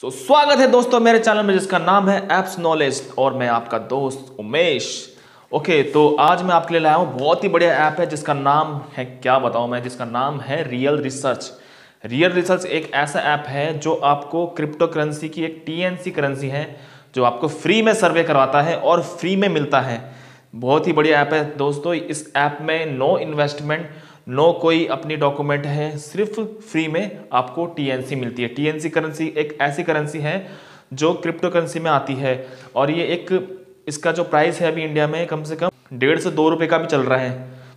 सो so, स्वागत है दोस्तों मेरे चैनल में जिसका नाम है एप्स नॉलेज और मैं आपका दोस्त उमेश ओके तो आज मैं आपके लिए लाया हूँ बहुत ही बढ़िया ऐप है जिसका नाम है क्या बताऊँ मैं जिसका नाम है रियल रिसर्च रियल रिसर्च एक ऐसा ऐप है जो आपको क्रिप्टो करेंसी की एक टीएनसी करेंसी है जो आपको फ्री में सर्वे करवाता है और फ्री में मिलता है बहुत ही बढ़िया ऐप है दोस्तों इस ऐप में नो इन्वेस्टमेंट नो कोई अपनी डॉक्यूमेंट है सिर्फ फ्री में आपको टीएनसी मिलती है टीएनसी करेंसी एक ऐसी करेंसी है जो क्रिप्टो करेंसी में आती है और ये एक इसका जो प्राइस है अभी इंडिया में कम से कम डेढ़ से दो रुपए का भी चल रहा है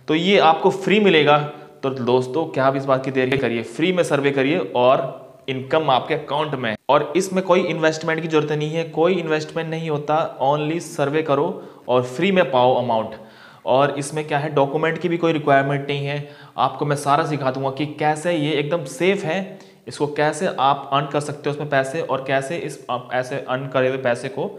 तो ये आपको फ्री मिलेगा तो दोस्तों क्या आप इस बात की देरी करिए फ्री में सर्वे करिए और इनकम आपके अकाउंट में और इसमें कोई इन्वेस्टमेंट की जरूरत नहीं है कोई इन्वेस्टमेंट नहीं होता ओनली सर्वे करो और फ्री में पाओ अमाउंट और इसमें क्या है डॉक्यूमेंट की भी कोई रिक्वायरमेंट नहीं है आपको मैं सारा सिखा दूंगा कि कैसे ये एकदम सेफ़ है इसको कैसे आप अर्न कर सकते हो उसमें पैसे और कैसे इस आप ऐसे अर्न करे हुए पैसे को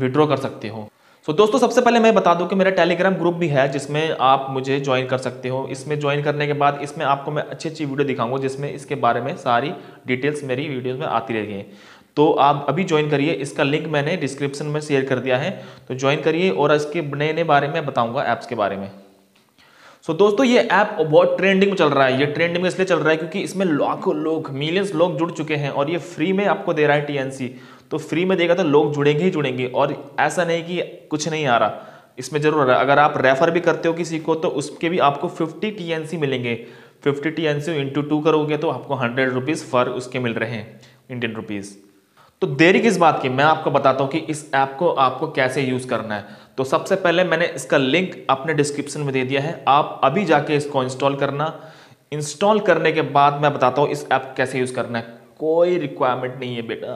विड्रॉ कर सकते हो सो so, दोस्तों सबसे पहले मैं बता दूं कि मेरा टेलीग्राम ग्रुप भी है जिसमें आप मुझे ज्वाइन कर सकते हो इसमें ज्वाइन करने के बाद इसमें आपको मैं अच्छी अच्छी वीडियो दिखाऊंगा जिसमें इसके बारे में सारी डिटेल्स मेरी वीडियोस में आती रहेगी तो आप अभी ज्वाइन करिए इसका लिंक मैंने डिस्क्रिप्शन में शेयर कर दिया है तो ज्वाइन करिए और इसके नए नए बारे में बताऊंगा ऐप्स के बारे में सो so, दोस्तों ये ऐप बहुत ट्रेंडिंग में चल रहा है ये ट्रेंडिंग इसलिए चल रहा है क्योंकि इसमें लाखों लोग मिलियंस लोग जुड़ चुके हैं और ये फ्री में आपको दे रहा है टीएनसी तो फ्री में देगा तो लोग जुड़ेंगे ही जुड़ेंगे और ऐसा नहीं कि कुछ नहीं आ रहा इसमें जरूर अगर आप रेफर भी करते हो किसी को तो उसके भी आपको फिफ्टी टी मिलेंगे fifty T N C into two करोगे तो आपको हंड्रेड रुपीज़ फर उसके मिल रहे हैं इंडियन रुपीज़ तो देरी किस बात की मैं आपको बताता हूँ कि इस ऐप को आपको कैसे यूज़ करना है तो सबसे पहले मैंने इसका लिंक अपने डिस्क्रिप्शन में दे दिया है आप अभी जाके इसको इंस्टॉल करना इंस्टॉल करने के बाद मैं बताता हूँ इस ऐप कैसे यूज़ करना है कोई रिक्वायरमेंट नहीं है बेटा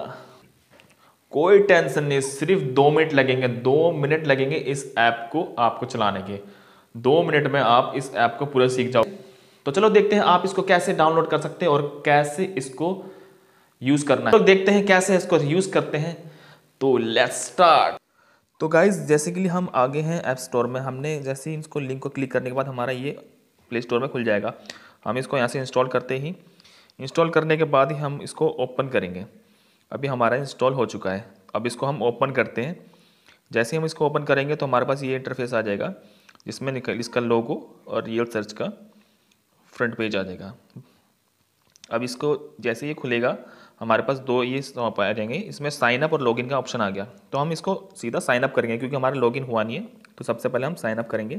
कोई टेंशन नहीं सिर्फ दो मिनट लगेंगे दो मिनट लगेंगे इस ऐप को आपको चलाने के दो मिनट में आप इस ऐप को पूरा सीख जाओ तो चलो देखते हैं आप इसको कैसे डाउनलोड कर सकते हैं और कैसे इसको यूज़ करना है तो देखते हैं कैसे इसको यूज़ करते हैं तो लेट्स स्टार्ट तो गाइज जैसे कि हम आगे हैं ऐप स्टोर में हमने जैसे ही इसको लिंक को क्लिक करने के बाद हमारा ये प्ले स्टोर में खुल जाएगा हम इसको यहाँ से इंस्टॉल करते ही इंस्टॉल करने के बाद ही हम इसको ओपन करेंगे अभी हमारा इंस्टॉल हो चुका है अब इसको हम ओपन करते हैं जैसे हम इसको ओपन करेंगे तो हमारे पास ये इंटरफेस आ जाएगा जिसमें निकल इसका लोगो और रियल सर्च का फ्रंट पेज आ जाएगा अब इसको जैसे ये खुलेगा हमारे पास दो ये आ जाएंगे इसमें साइनअप और लॉगिन का ऑप्शन आ गया तो हम इसको सीधा साइनअप करेंगे क्योंकि हमारा लॉगिन हुआ नहीं है तो सबसे पहले हम साइनअप करेंगे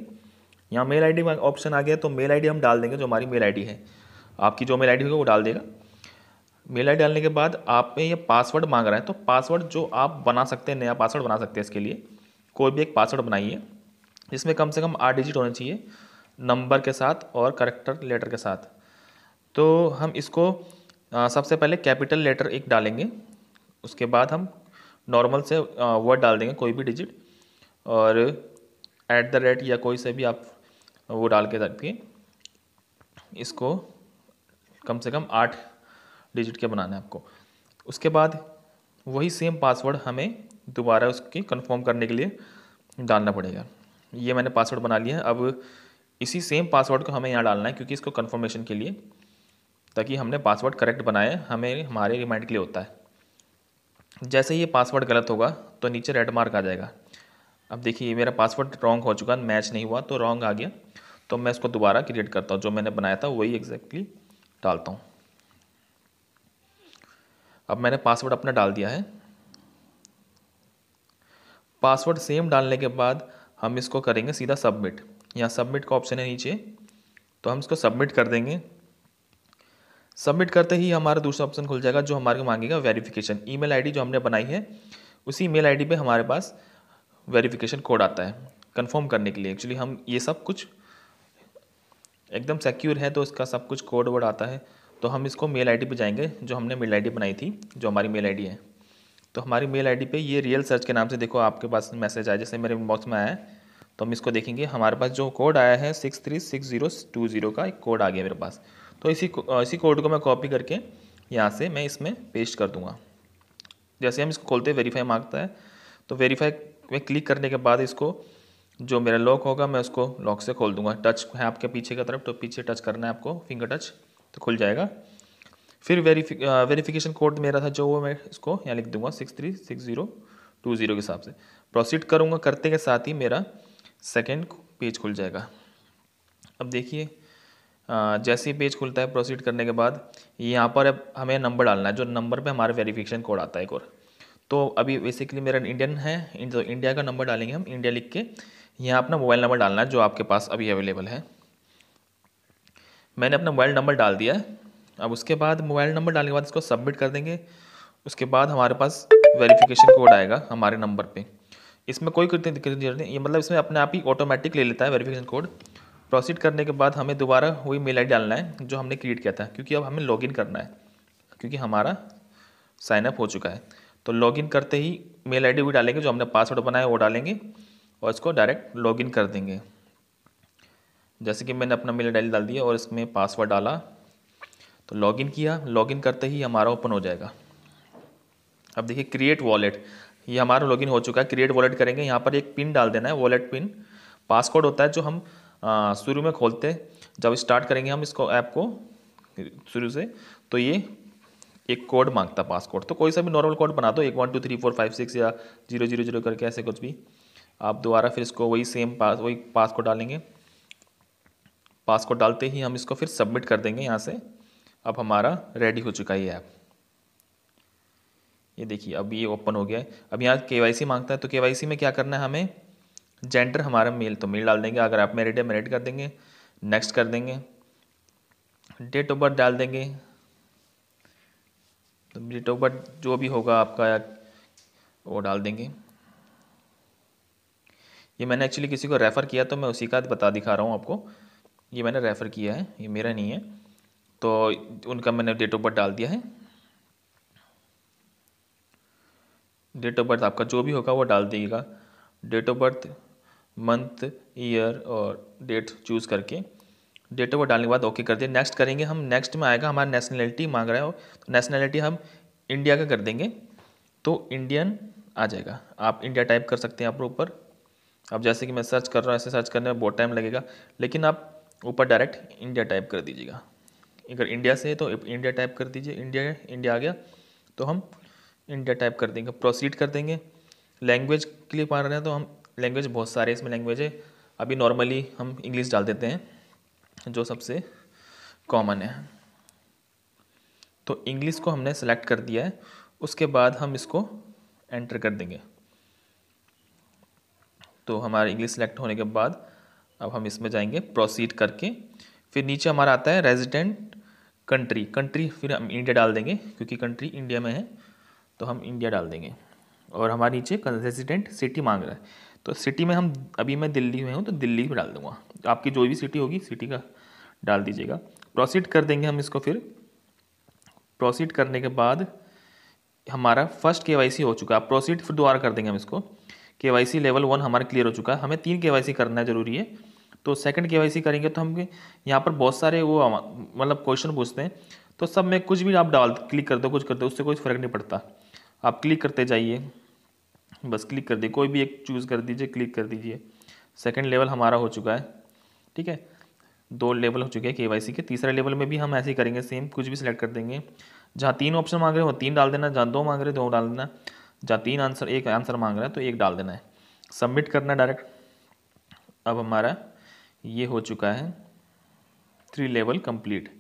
यहाँ मेल आईडी डी ऑप्शन आ गया तो मेल आईडी हम डाल देंगे जो हमारी मेल आईडी है आपकी जो मेल आईडी होगी वो डाल देगा मेल आई डालने के बाद आप में ये पासवर्ड मांग रहा है तो पासवर्ड जो आप बना सकते हैं नया पासवर्ड बना सकते हैं इसके लिए कोई भी एक पासवर्ड बनाइए इसमें कम से कम आठ डिजिट होने चाहिए नंबर के साथ और करेक्टर लेटर के साथ तो हम इसको सबसे पहले कैपिटल लेटर एक डालेंगे उसके बाद हम नॉर्मल से वर्ड डाल देंगे कोई भी डिजिट और एट द रेट या कोई से भी आप वो डाल के रखिए इसको कम से कम आठ डिजिट के बनाना है आपको उसके बाद वही सेम पासवर्ड हमें दोबारा उसकी कंफर्म करने के लिए डालना पड़ेगा ये मैंने पासवर्ड बना लिया है अब इसी सेम पासवर्ड को हमें यहाँ डालना है क्योंकि इसको कंफर्मेशन के लिए ताकि हमने पासवर्ड करेक्ट बनाए हमें हमारे रिमाइंड के लिए होता है जैसे ही ये पासवर्ड गलत होगा तो नीचे रेड मार्क आ जाएगा अब देखिए मेरा पासवर्ड रॉन्ग हो चुका मैच नहीं हुआ तो रॉन्ग आ गया तो मैं इसको दोबारा क्रिएट करता हूँ जो मैंने बनाया था वही एग्जैक्टली डालता हूँ अब मैंने पासवर्ड अपना डाल दिया है पासवर्ड सेम डालने के बाद हम इसको करेंगे सीधा सबमिट यहाँ सबमिट का ऑप्शन है नीचे तो हम इसको सबमिट कर देंगे सबमिट करते ही हमारा दूसरा ऑप्शन खुल जाएगा जो हमारे मांगेगा वेरिफिकेशन ईमेल आईडी जो हमने बनाई है उसी ईमेल आईडी पे हमारे पास वेरिफिकेशन कोड आता है कंफर्म करने के लिए एक्चुअली हम ये सब कुछ एकदम सिक्योर है तो इसका सब कुछ कोड वोड आता है तो हम इसको मेल आईडी पे जाएंगे जो हमने मेल आईडी बनाई थी जो हमारी मेल आईडी है तो हमारी मेल आईडी पे ये रियल सर्च के नाम से देखो आपके पास मैसेज आया जैसे मेरे इनबॉक्स में आया है तो हम इसको देखेंगे हमारे पास जो कोड आया है six three six zero two zero का एक कोड आ गया मेरे पास तो इसी इसी कोड को मैं कॉपी करके यहाँ से मैं इसमें पेस्ट कर दूँगा जैसे हम इसको खोलते हैं वेरीफाई मांगता है तो वेरीफाई में क्लिक करने के बाद इसको जो मेरा लॉक होगा मैं उसको लॉक से खोल दूंगा टच है आपके पीछे की तरफ तो पीछे टच करना है आपको फिंगर टच तो खुल जाएगा फिर वेरीफिक वेरीफिकेशन कोड मेरा था जो वो मैं इसको यहाँ लिख दूंगा six three six zero two zero के हिसाब से प्रोसीड करूँगा करते के साथ ही मेरा सेकेंड पेज खुल जाएगा अब देखिए जैसे ही पेज खुलता है प्रोसीड करने के बाद यहाँ पर अब हमें नंबर डालना है जो नंबर पे हमारा वेरिफिकेशन कोड आता है एक और तो अभी बेसिकली मेरा इंडियन है जो इंडिया का नंबर डालेंगे हम इंडिया लिख के यहाँ अपना मोबाइल नंबर डालना है जो आपके पास अभी अवेलेबल है मैंने अपना मोबाइल नंबर डाल दिया है अब उसके बाद मोबाइल नंबर डालने के बाद इसको सबमिट कर देंगे उसके बाद हमारे पास वेरिफिकेशन कोड आएगा हमारे नंबर पे इसमें कोई दिक्कत नहीं ये मतलब इसमें अपने आप ही ऑटोमेटिक ले लेता है वेरिफिकेशन कोड प्रोसीड करने के बाद हमें दोबारा वही मेल आई डालना है जो हमने क्रिएट किया था क्योंकि अब हमें लॉगिन करना है क्योंकि हमारा साइनअप हो चुका है तो लॉगिन करते ही मेल आईडी भी डालेंगे जो हमने पासवर्ड बनाया वो डालेंगे और इसको डायरेक्ट लॉगिन कर देंगे जैसे कि मैंने अपना मेल आई डाल दिया और इसमें पासवर्ड डाला तो लॉगिन किया लॉगिन करते ही हमारा ओपन हो जाएगा अब देखिए क्रिएट वॉलेट ये हमारा लॉगिन हो चुका है क्रिएट वॉलेट करेंगे यहाँ पर एक पिन डाल देना है वॉलेट पिन पासकोड होता है जो हम शुरू में खोलते जब स्टार्ट करेंगे हम इसको ऐप को शुरू से तो ये एक कोड मांगता पास कोड तो कोई सा भी नॉर्मल कोड बना दो एक one two three four five six या जीरो जीरो जीरो करके ऐसे कुछ भी आप दोबारा फिर इसको वही सेम पास वही पास कोड डालेंगे पास कोड डालते ही हम इसको फिर सबमिट कर देंगे यहाँ से अब हमारा रेडी हो चुका है ये ऐप ये देखिए अब ये ओपन हो गया है अब यहाँ के मांगता है तो के में क्या करना है हमें जेंडर हमारा मेल तो मेल डाल देंगे अगर आप मेरिट है मेरिट कर देंगे नेक्स्ट कर देंगे डेट ऑफ बर्थ डाल देंगे तो डेट ऑफ बर्थ जो भी होगा आपका वो डाल देंगे ये मैंने एक्चुअली किसी को रेफ़र किया तो मैं उसी का बता दिखा रहा हूँ आपको ये मैंने रेफ़र किया है ये मेरा नहीं है तो उनका मैंने डेट ऑफ बर्थ डाल दिया है डेट ऑफ बर्थ आपका जो भी होगा वो डाल देगा date of birth month year और डेट चूज़ करके डेटा को डालने के बाद ओके कर दिया नेक्स्ट करेंगे हम नेक्स्ट में आएगा हमारा नेशनैलिटी मांग रहा है तो नेशनैलिटी हम इंडिया का कर देंगे तो इंडियन आ जाएगा आप इंडिया टाइप कर सकते हैं आप ऊपर अब जैसे कि मैं सर्च कर रहा हूँ ऐसे सर्च करने में बहुत टाइम लगेगा लेकिन आप ऊपर डायरेक्ट इंडिया टाइप कर दीजिएगा अगर इंडिया से है तो इंडिया टाइप कर दीजिए इंडिया इंडिया आ गया तो हम इंडिया टाइप कर देंगे प्रोसीड कर देंगे लैंग्वेज के लिए पा रहे हैं तो हम लैंग्वेज बहुत सारे इसमें लैंग्वेज है अभी नॉर्मली हम इंग्लिश डाल देते हैं जो सबसे कॉमन है तो इंग्लिश को हमने सेलेक्ट कर दिया है उसके बाद हम इसको एंटर कर देंगे तो हमारा इंग्लिश सेलेक्ट होने के बाद अब हम इसमें जाएंगे प्रोसीड करके फिर नीचे हमारा आता है रेजिडेंट कंट्री कंट्री फिर हम इंडिया डाल देंगे क्योंकि कंट्री इंडिया में है तो हम इंडिया डाल देंगे और हमारे नीचे रेजिडेंट सिटी मांग रहा है तो सिटी में हम अभी मैं दिल्ली में हूँ तो दिल्ली डाल दूंगा आपकी जो भी सिटी होगी सिटी का डाल दीजिएगा प्रोसीड कर देंगे हम इसको फिर प्रोसीड करने के बाद हमारा फर्स्ट के हो चुका आप प्रोसीड फिर दोबारा कर देंगे हम इसको के लेवल वन हमारा क्लियर हो चुका है हमें तीन के करना है जरूरी है तो सेकंड के करेंगे तो हम यहाँ पर बहुत सारे वो मतलब क्वेश्चन पूछते हैं तो सब में कुछ भी आप डाल क्लिक कर दो कुछ कर दो उससे कोई फ़र्क नहीं पड़ता आप क्लिक करते जाइए बस क्लिक कर दिए कोई भी एक चूज़ कर दीजिए क्लिक कर दीजिए सेकेंड लेवल हमारा हो चुका है ठीक है दो लेवल हो चुके हैं के के तीसरे लेवल में भी हम ऐसे ही करेंगे सेम कुछ भी सिलेक्ट कर देंगे जहाँ तीन ऑप्शन मांग रहे हो तीन डाल देना जहाँ दो मांग रहे दो डाल देना जहाँ तीन आंसर एक आंसर मांग रहा है तो एक डाल देना है सबमिट करना डायरेक्ट अब हमारा ये हो चुका है थ्री लेवल कंप्लीट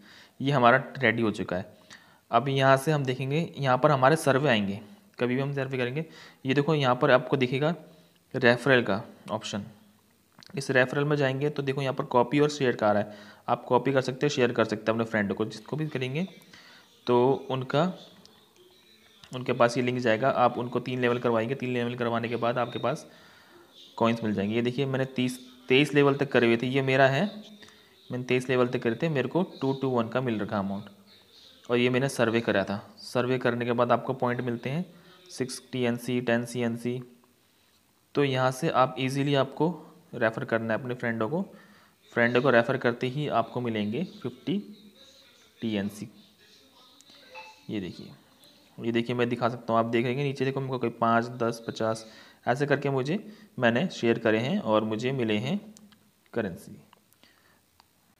ये हमारा रेडी हो चुका है अब यहाँ से हम देखेंगे यहाँ पर हमारे सर्वे आएंगे कभी भी हम वेरीफाई करेंगे ये देखो यहाँ पर आपको दिखेगा रेफरल का ऑप्शन इस रेफरल में जाएंगे तो देखो यहाँ पर कॉपी और शेयर का आ रहा है आप कॉपी कर सकते हो शेयर कर सकते हो अपने फ्रेंड को जिसको भी करेंगे तो उनका उनके पास ये लिंक जाएगा आप उनको तीन लेवल करवाएंगे तीन लेवल करवाने के बाद आपके पास कॉइन्स मिल जाएंगे ये देखिए मैंने तीस तेईस लेवल तक करे हुए थे ये मेरा है मैंने तेईस लेवल तक करे थे मेरे को टू टू वन का मिल रखा अमाउंट और ये मैंने सर्वे करा था सर्वे करने के बाद आपको पॉइंट मिलते हैं six T N C ten C N C तो यहाँ से आप इजीली आपको रेफ़र करना है अपने फ्रेंडों को फ्रेंडों को रेफ़र करते ही आपको मिलेंगे फिफ्टी टी एन सी ये देखिए ये देखिए मैं दिखा सकता हूँ आप देखेंगे नीचे देखो मेरे कोई पाँच दस पचास ऐसे करके मुझे मैंने शेयर करे हैं और मुझे मिले हैं करेंसी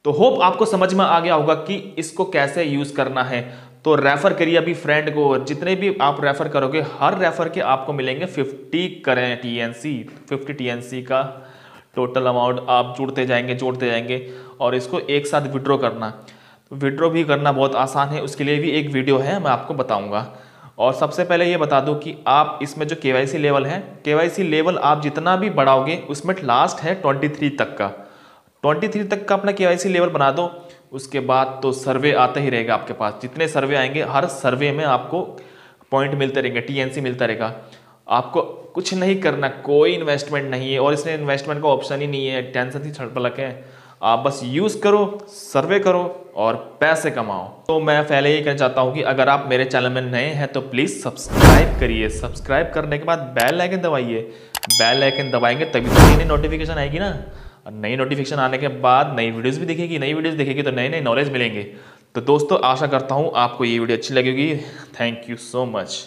तो होप आपको समझ में आ गया होगा कि इसको कैसे यूज़ करना है तो रेफ़र करिए अभी फ्रेंड को जितने भी आप रेफ़र करोगे हर रेफ़र के आपको मिलेंगे फिफ्टी करें T N C fifty T N C का टोटल अमाउंट आप जुड़ते जाएंगे जोड़ते जाएंगे और इसको एक साथ विड्रो करना विड्रो भी करना बहुत आसान है उसके लिए भी एक वीडियो है मैं आपको बताऊँगा और सबसे पहले ये बता दूँ कि आप इसमें जो के लेवल है के लेवल आप जितना भी बढ़ाओगे उसमें लास्ट है ट्वेंटी तक का ट्वेंटी तक का अपना के लेवल बना दो उसके बाद तो सर्वे आते ही रहेगा आपके पास जितने सर्वे आएंगे हर सर्वे में आपको पॉइंट मिलते रहेंगे टीएनसी मिलता रहेगा आपको कुछ नहीं करना कोई इन्वेस्टमेंट नहीं है और इसमें इन्वेस्टमेंट का ऑप्शन ही नहीं है टेंशन ही पलक है आप बस यूज़ करो सर्वे करो और पैसे कमाओ तो मैं पहले ये कहना चाहता हूँ कि अगर आप मेरे चैनल में नए हैं तो प्लीज़ सब्सक्राइब करिए सब्सक्राइब करने के बाद बैल आइकन दबाइए बैल आइकन दबाएंगे तभी तो नोटिफिकेशन आएगी ना और नई नोटिफिकेशन आने के बाद नई वीडियोस भी दिखेगी नई वीडियोस दिखेगी तो नए नए नॉलेज मिलेंगे तो दोस्तों आशा करता हूँ आपको ये वीडियो अच्छी लगेगी थैंक यू सो मच